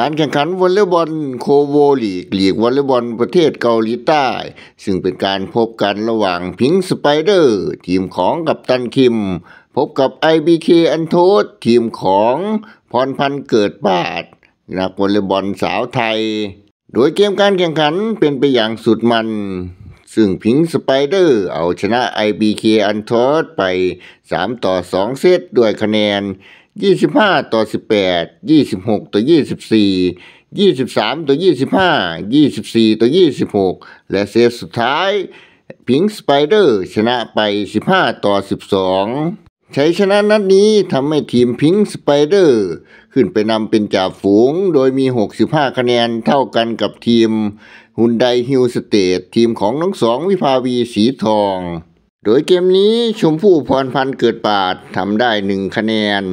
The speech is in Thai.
การแข่งขันวอลเลย์บอลโคโวลีกลีกวอลเลย์บอลประเทศเกาหลีใต้ซึ่งเป็นการพบกันระหว่างพิงสไปเดอร์ ทีมของกัปตันคิม พบกับ IBK อันโทสทีมของพรพันธ์เกิดปาดนักวอลเลย์บอลสาวไทย โดยเกมการแข่งขันเป็นไปอย่างสุดมัน ซึ่งพิงสไปเดอร์เอาชนะ IBK อันโทสไป 3 ต่อ 2เซตด้วยคะแนนยี่สิบห้าต่อสิบแปดยี่สิบหกต่อยี่สิบสี่ยี่สิบสามต่อยี่สิบห้ายี่สิบสี่ต่อยี่สิบหกและเซตสุดท้ายพิงสไปเดอร์ชนะไปสิบห้าต่อสิบสองชัยชนะนัดนี้ทำให้ทีมพิงสไปเดอร์ขึ้นไปนำเป็นจ่าฝูง โดยมี 65 คะแนนเท่ากันกับทีมฮุนไดฮิลสเตททีมของน้องสองวิภาวีสีทอง โดยเกมนี้ชมพู่พรพันธ์เกิดปาดทำได้หนึ่งคะแนน